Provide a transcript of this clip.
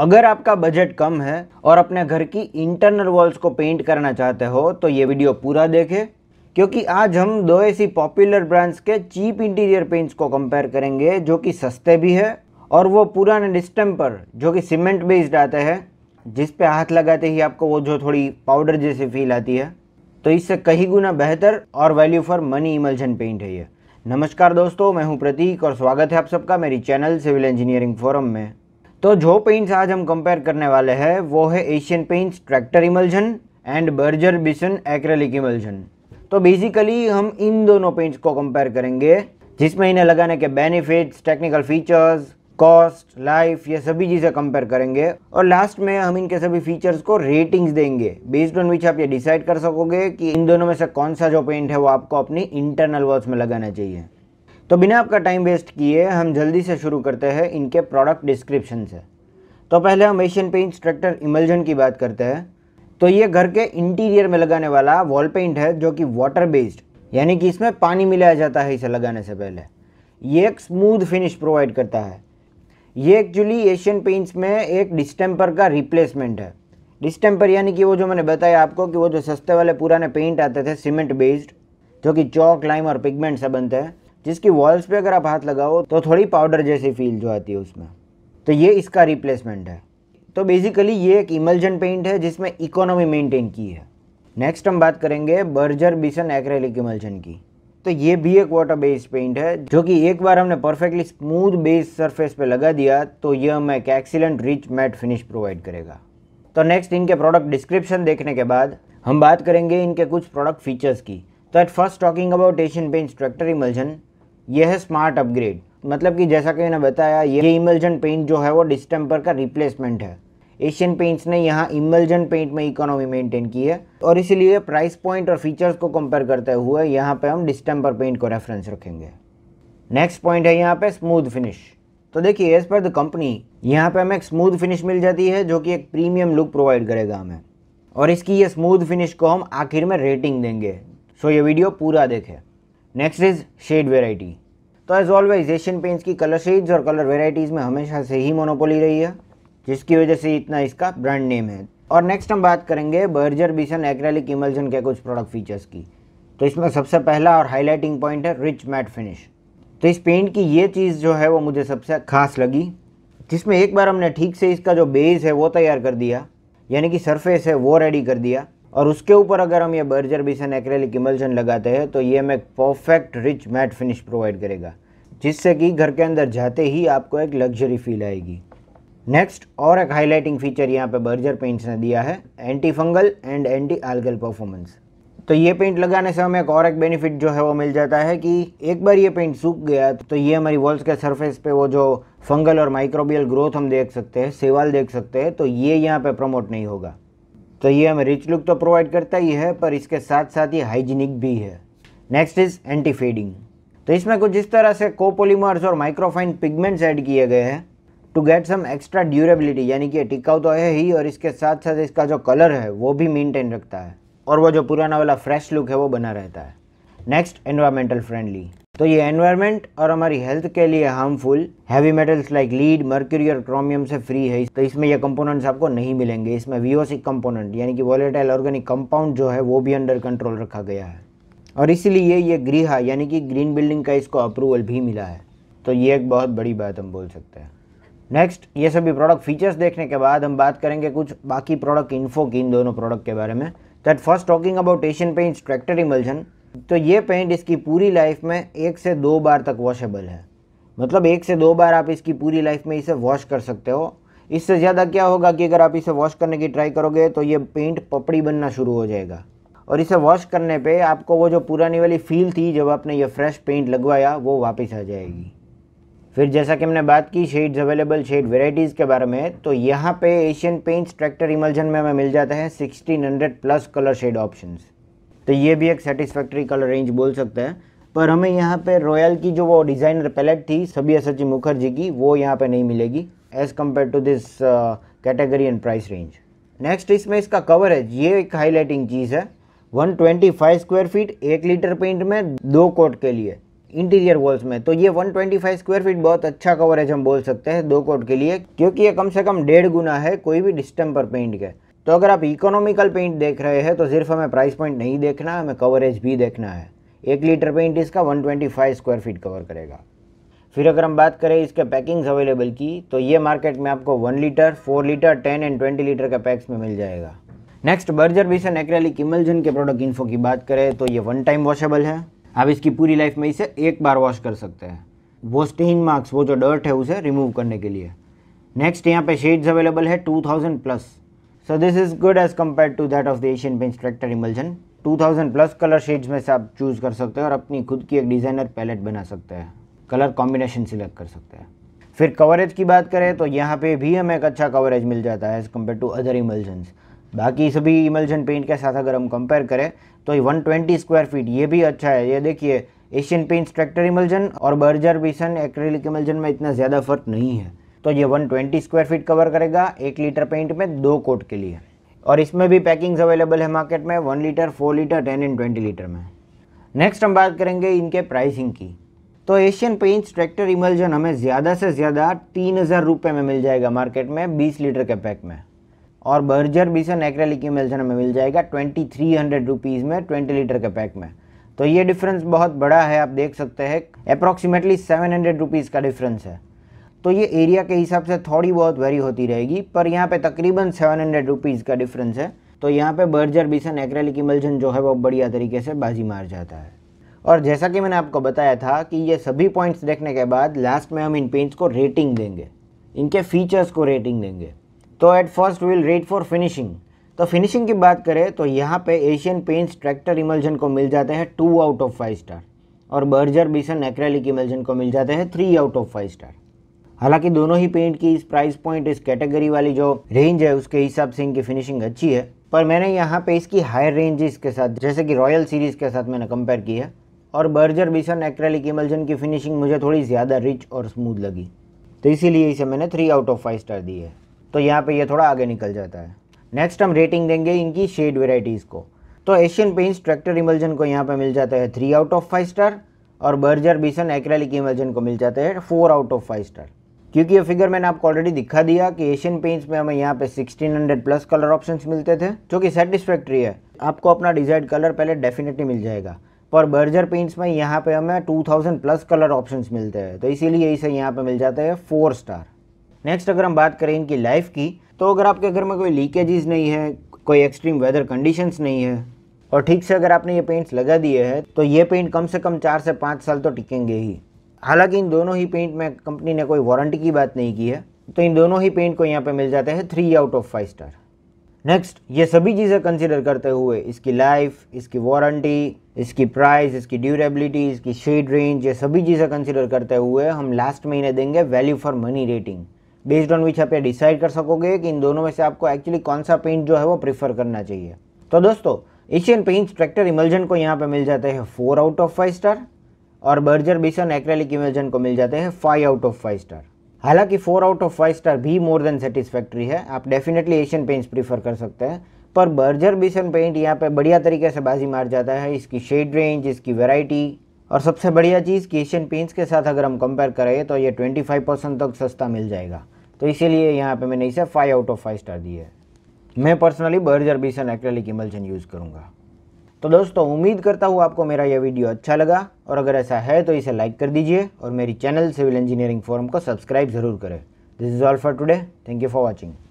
अगर आपका बजट कम है और अपने घर की इंटरनल वॉल्स को पेंट करना चाहते हो तो ये वीडियो पूरा देखें क्योंकि आज हम दो ऐसी पॉपुलर ब्रांड्स के चीप इंटीरियर पेंट्स को कंपेयर करेंगे जो कि सस्ते भी है और वो पुराने डिस्टेम्पर जो कि सीमेंट बेस्ड आते हैं जिस पे हाथ लगाते ही आपको वो जो थोड़ी पाउडर जैसी फील आती है तो इससे कहीं गुना बेहतर और value for money emulsion paint है ये नमस्कार दोस्तों मैं हूं प्रतीक और स्वागत है आप सबका मेरी चैनल सिविल इंजीनियरिंग फोरम में तो जो पेंट्स आज हम कंपेयर करने वाले हैं वो है Asian paints Tractor emulsion and Berger Bison acrylic emulsion तो बेसिकली हम इन दोनों पेंट्स को कंपेयर करेंगे जिसमें इन्हें लगाने के benefits technical features cost life ये सभी चीज़ें कंपेयर करेंगे और लास्ट में हम इनके सभी फीचर्स को रेटिंग्स देंगे बेस्ड ऑन विच आप ये डिसाइड कर सकोगे कि इन दोनों में से कौन सा जो पेंट है वो आपको अपनी इंटरनल वर्ड्स में लगाना चाहिए तो बिना आपका टाइम वेस्ट किए हम जल्दी से शुरू करते हैं इनके प्रोडक्ट डिस्क्रिप्शन से तो पहले हम एशियन पेंट्स ट्रैक्टर इमल्जन की बात करते हैं तो ये घर के इंटीरियर में लगाने वाला वॉल पेंट है जो कि वाटर बेस्ड यानी कि इसमें पानी मिलाया जाता है इसे लगाने से पहले ये एक स्मूथ फिनिश प्रोवाइड करता है ये एक्चुअली एशियन पेंट्स में एक डिस्टेम्पर का रिप्लेसमेंट है डिस्टेम्पर यानी कि वो जो मैंने बताया आपको कि वो जो सस्ते वाले पुराने पेंट आते थे सीमेंट बेस्ड जो कि चौक लाइम और पिगमेंट से बनते हैं जिसकी वॉल्स पे अगर आप हाथ लगाओ तो थोड़ी पाउडर जैसी फील जो आती है उसमें तो ये इसका रिप्लेसमेंट है तो बेसिकली ये एक इमल्जन पेंट है जिसमें इकोनॉमी मेंटेन की है नेक्स्ट हम बात करेंगे बर्जर बिसन एक्रेलिक इमल्जन की तो ये भी एक वाटर बेस्ड पेंट है जो कि एक बार हमने परफेक्टली स्मूथ बेस सरफेस पे लगा दिया तो यह हमें एक excellent rich matt finish provide करेगा तो नेक्स्ट इनके प्रोडक्ट डिस्क्रिप्शन देखने के बाद हम बात करेंगे इनके कुछ प्रोडक्ट फीचर्स की तो at first talking about Asian paint Tractor emulsion यह है स्मार्ट अपग्रेड मतलब कि जैसा कि मैंने बताया ये इमल्जन पेंट जो है वो डिस्टेम्पर का रिप्लेसमेंट है एशियन पेंट्स ने यहाँ इमर्जन पेंट में इकोनॉमी मेंटेन की है और इसीलिए प्राइस पॉइंट और फीचर्स को कंपेयर करते हुए यहाँ पे हम डिस्टेम्पर पेंट को रेफरेंस रखेंगे नेक्स्ट पॉइंट है यहाँ पे स्मूथ फिनिश तो देखिए एज पर द कंपनी यहाँ पे हमें एक स्मूथ फिनिश मिल जाती है जो कि एक प्रीमियम लुक प्रोवाइड करेगा हमें और इसकी ये स्मूथ फिनिश को हम आखिर में रेटिंग देंगे सो ये वीडियो पूरा देखें नेक्स्ट इज शेड वेराइटी तो एज़ ऑलवेज एशियन पेंट्स की कलर शेड्स और कलर वेराइटीज़ में हमेशा से ही मोनोपोली रही है जिसकी वजह से इतना इसका ब्रांड नेम है और नेक्स्ट हम बात करेंगे बर्जर बिसन एक्रेलिक इमल्जन के कुछ प्रोडक्ट फीचर्स की तो इसमें सबसे पहला और हाईलाइटिंग पॉइंट है रिच मैट फिनिश तो इस पेंट की ये चीज़ जो है वो मुझे सबसे खास लगी जिसमें एक बार हमने ठीक से इसका जो बेस है वो तैयार कर दिया यानी कि सरफेस है वो रेडी कर दिया और उसके ऊपर अगर हम ये बर्जर बिसन एक्रेलिक इमल्शन लगाते हैं तो ये हमें perfect rich matt finish provide करेगा जिससे कि घर के अंदर जाते ही आपको एक लग्जरी फील आएगी नेक्स्ट और एक हाईलाइटिंग फीचर यहाँ पे बर्जर पेंट्स ने दिया है anti fungal and anti algal performance तो ये पेंट लगाने से हमें एक और एक बेनिफिट जो है वो मिल जाता है कि एक बार ये पेंट सूख गया तो ये हमारी वॉल्स के सरफेस पे वो जो फंगल और माइक्रोबियल ग्रोथ हम देख सकते हैं सेवाल देख सकते हैं तो ये यहाँ पे प्रमोट नहीं होगा तो ये हमें रिच लुक तो प्रोवाइड करता ही है पर इसके साथ साथ ये हाइजीनिक भी है नेक्स्ट इज एंटी फेडिंग तो इसमें कुछ इस तरह से कोपोलीमर्स और माइक्रोफाइन पिगमेंट्स ऐड किए गए हैं to get some extra durability यानी कि टिकाऊ तो है ही और इसके साथ साथ इसका जो कलर है वो भी मेंटेन रखता है और वो जो पुराना वाला फ्रेश लुक है वो बना रहता है नेक्स्ट एनवायरमेंटल फ्रेंडली तो ये एनवायरनमेंट और हमारी हेल्थ के लिए harmful heavy metals like lead mercury और क्रोमियम से फ्री है तो इसमें ये कंपोनेंट्स आपको नहीं मिलेंगे इसमें वीओसिक कंपोनेंट यानी कि वॉलेटाइल ऑर्गेनिक कंपाउंड जो है वो भी अंडर कंट्रोल रखा गया है और इसीलिए ये गृह यानी कि ग्रीन बिल्डिंग का इसको अप्रूवल भी मिला है तो ये एक बहुत बड़ी बात हम बोल सकते हैं नेक्स्ट ये सभी प्रोडक्ट फीचर्स देखने के बाद हम बात करेंगे कुछ बाकी प्रोडक्ट इन्फो की इन दोनों प्रोडक्ट के बारे में that first talking about Asian paints Tractor emulsion तो ये पेंट इसकी पूरी लाइफ में एक से दो बार तक वॉशेबल है मतलब एक से दो बार आप इसकी पूरी लाइफ में इसे वॉश कर सकते हो इससे ज़्यादा क्या होगा कि अगर आप इसे वॉश करने की ट्राई करोगे तो ये पेंट पपड़ी बनना शुरू हो जाएगा और इसे वॉश करने पे आपको वो जो पुरानी वाली फील थी जब आपने ये फ्रेश पेंट लगवाया वो वापस आ जाएगी फिर जैसा कि हमने बात की शेड्स अवेलेबल शेड वेराइटीज़ के बारे में तो यहाँ पे एशियन पेंट्स ट्रैक्टर इमल्जन में हमें मिल जाता है hundred plus colour shade options तो ये भी एक सेटिस्फैक्ट्री कलर रेंज बोल सकते हैं पर हमें यहाँ पे रॉयल की जो वो डिज़ाइनर पैलेट थी सब्यसाची मुखर्जी की वो यहाँ पे नहीं मिलेगी as compare to this category and price range next इसमें इसका कवर है ये एक हाईलाइटिंग चीज़ है 125 स्क्वायर फीट एक लीटर पेंट में दो कोट के लिए इंटीरियर वॉल्स में तो ये 125 स्क्वायर फीट बहुत अच्छा कवरेज हम बोल सकते हैं दो कोट के लिए क्योंकि ये कम से कम डेढ़ गुना है कोई भी डिस्टेम्पर पेंट के तो अगर आप इकोनॉमिकल पेंट देख रहे हैं तो सिर्फ हमें प्राइस पॉइंट नहीं देखना है हमें कवरेज भी देखना है एक लीटर पेंट इसका 125 स्क्वायर फीट कवर करेगा फिर अगर हम बात करें इसके पैकिंग्स अवेलेबल की तो ये मार्केट में आपको one litre four litre ten and twenty litre के पैक्स में मिल जाएगा next Berger Bison acrylic emulsion के प्रोडक्ट इन्फो की बात करें तो ये वन टाइम वॉशेबल है आप इसकी पूरी लाइफ में इसे एक बार वॉश कर सकते हैं वो स्टेन मार्क्स वो जो डर्ट है उसे रिमूव करने के लिए नेक्स्ट यहाँ पे शेड्स अवेलेबल है two plus so this is good as compare to that of the Asian paint Tractor emulsion 2000 plus colour shades में से आप चूज़ कर सकते हैं और अपनी खुद की एक डिज़ाइनर पैलेट बना सकते हैं कलर कॉम्बिनेशन सिलेक्ट कर सकते हैं फिर कवरेज की बात करें तो यहाँ पे भी हमें एक अच्छा कवरेज मिल जाता है as compare to other emulsion बाकी सभी इमल्जन पेंट के साथ अगर हम कंपेयर करें तो वन ट्वेंटी स्क्वायर फीट ये भी अच्छा है ये देखिए एशियन पेंट्स ट्रैक्टर इमल्जन और बर्जर बिसन एक्रेलिक इमल्जन में इतना ज़्यादा फर्क नहीं है तो ये 120 स्क्वायर फीट कवर करेगा एक लीटर पेंट में दो कोट के लिए और इसमें भी पैकिंग्स अवेलेबल है मार्केट में one litre four litre ten and twenty litre में नेक्स्ट हम बात करेंगे इनके प्राइसिंग की तो एशियन पेंट्स ट्रैक्टर इमल्जन हमें ज़्यादा से ज़्यादा तीन हज़ार में मिल जाएगा मार्केट में बीस लीटर के पैक में और बर्जर बीसन एक्रेलिक इमल्जन हमें मिल जाएगा ट्वेंटी थ्री हंड्रेड रुपीज़ में ट्वेंटी लीटर के पैक में तो ये डिफरेंस बहुत बड़ा है आप देख सकते हैं अप्रॉक्सीमेटली सेवन हंड्रेड रुपीज़ का डिफरेंस है तो ये एरिया के हिसाब से थोड़ी बहुत वेरी होती रहेगी पर यहाँ पे तकरीबन सेवन हंड्रेड रुपीज़ का डिफरेंस है तो यहाँ पे बर्जर बिसन एक्रेलिक इमल्जन जो है वो बढ़िया तरीके से बाजी मार जाता है और जैसा कि मैंने आपको बताया था कि ये सभी पॉइंट्स देखने के बाद लास्ट में हम इन पेंट्स को रेटिंग देंगे इनके फीचर्स को रेटिंग देंगे तो at first will rate for finishing तो फिनिशिंग की बात करें तो यहाँ पर एशियन पेंट्स ट्रैक्टर इमल्जन को मिल जाते हैं two out of five star और बर्जर बिसन एक्रेलिक इमल्जन को मिल जाते हैं three out of five star हालांकि दोनों ही पेंट की इस प्राइस पॉइंट इस कैटेगरी वाली जो रेंज है उसके हिसाब से इनकी फिनिशिंग अच्छी है पर मैंने यहाँ पे इसकी हायर रेंज के साथ जैसे कि रॉयल सीरीज़ के साथ मैंने कंपेयर किया और बर्जर बिसन एक्रेलिक इमल्जन की फिनिशिंग मुझे थोड़ी ज़्यादा रिच और स्मूथ लगी तो इसीलिए इसे मैंने three out of five star दी है तो यहाँ पे ये थोड़ा आगे निकल जाता है नेक्स्ट हम रेटिंग देंगे इनकी शेड वेराइटीज़ को तो एशियन पेंट्स ट्रैक्टर इमल्जन को यहाँ पर मिल जाता है three out of five star और बर्जर बिसन एक्रेलिक इमल्जन को मिल जाता है four out of five star क्योंकि ये फिगर मैंने आपको ऑलरेडी दिखा दिया कि एशियन पेंट्स में हमें यहाँ पे 1600 प्लस कलर ऑप्शंस मिलते थे जो कि सेटिस्फैक्ट्री है आपको अपना डिजायर्ड कलर पहले डेफिनेटली मिल जाएगा पर बर्जर पेंट्स में यहाँ पे हमें 2000 प्लस कलर ऑप्शंस मिलते हैं तो इसीलिए इसे यहाँ पे मिल जाता है फोर स्टार नेक्स्ट अगर हम बात करें इनकी लाइफ की तो अगर आपके घर में कोई लीकेजेज नहीं है कोई एक्सट्रीम वेदर कंडीशन नहीं है और ठीक से अगर आपने ये पेंट्स लगा दिए हैं तो ये पेंट कम से कम चार से पाँच साल तो टिकेंगे ही हालांकि इन दोनों ही पेंट में कंपनी ने कोई वारंटी की बात नहीं की है तो इन दोनों ही पेंट को यहाँ पे मिल जाते हैं three out of five star next ये सभी चीज़ें कंसिडर करते हुए इसकी लाइफ इसकी वारंटी इसकी प्राइस इसकी ड्यूरेबिलिटी इसकी शेड रेंज ये सभी चीज़ें कंसिडर करते हुए हम लास्ट में इन्हें देंगे value for money rating based on which आप ये डिसाइड कर सकोगे कि इन दोनों में से आपको एक्चुअली कौन सा पेंट जो है वो प्रीफर करना चाहिए तो दोस्तों एशियन पेंट्स ट्रैक्टर इमर्जेंट को यहाँ पे मिल जाते हैं four out of five star और बर्जर बिसन एक्रेलिक इमेजन को मिल जाते हैं five out of five star हालांकि four out of five star भी मोर देन सेटिस्फैक्ट्री है आप डेफिनेटली एशियन पेंट्स प्रीफर कर सकते हैं पर बर्जर बिसन पेंट यहाँ पे बढ़िया तरीके से बाजी मार जाता है इसकी शेड रेंज इसकी वेराइटी और सबसे बढ़िया चीज़ कि एशियन पेंट्स के साथ अगर हम कंपेयर करें तो ये फाइव परसेंट तक सस्ता मिल जाएगा तो इसीलिए यहाँ पे मैंने इसे five out of five star दी है मैं personally Berger Bison acrylic emulsion use करूँगा तो दोस्तों उम्मीद करता हूँ आपको मेरा यह वीडियो अच्छा लगा और अगर ऐसा है तो इसे लाइक कर दीजिए और मेरी चैनल सिविल इंजीनियरिंग फोरम को सब्सक्राइब ज़रूर करें this is all for today thank you for watching